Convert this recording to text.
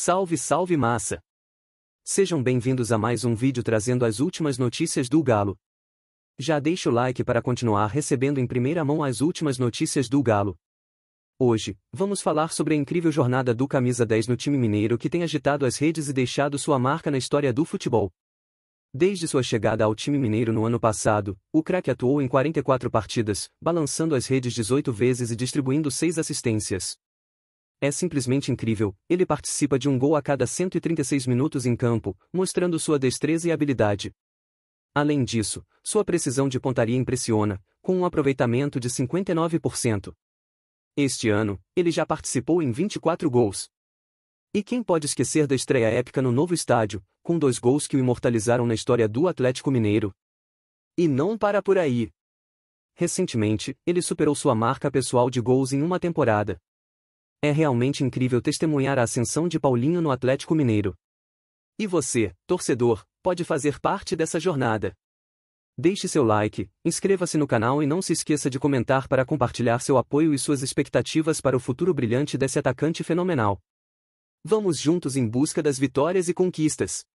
Salve, salve massa! Sejam bem-vindos a mais um vídeo trazendo as últimas notícias do Galo. Já deixa o like para continuar recebendo em primeira mão as últimas notícias do Galo. Hoje, vamos falar sobre a incrível jornada do Camisa 10 no time mineiro que tem agitado as redes e deixado sua marca na história do futebol. Desde sua chegada ao time mineiro no ano passado, o craque atuou em 44 partidas, balançando as redes 18 vezes e distribuindo 6 assistências. É simplesmente incrível, ele participa de um gol a cada 136 minutos em campo, mostrando sua destreza e habilidade. Além disso, sua precisão de pontaria impressiona, com um aproveitamento de 59%. Este ano, ele já participou em 24 gols. E quem pode esquecer da estreia épica no novo estádio, com dois gols que o imortalizaram na história do Atlético Mineiro? E não para por aí. Recentemente, ele superou sua marca pessoal de gols em uma temporada. É realmente incrível testemunhar a ascensão de Paulinho no Atlético Mineiro. E você, torcedor, pode fazer parte dessa jornada. Deixe seu like, inscreva-se no canal e não se esqueça de comentar para compartilhar seu apoio e suas expectativas para o futuro brilhante desse atacante fenomenal. Vamos juntos em busca das vitórias e conquistas.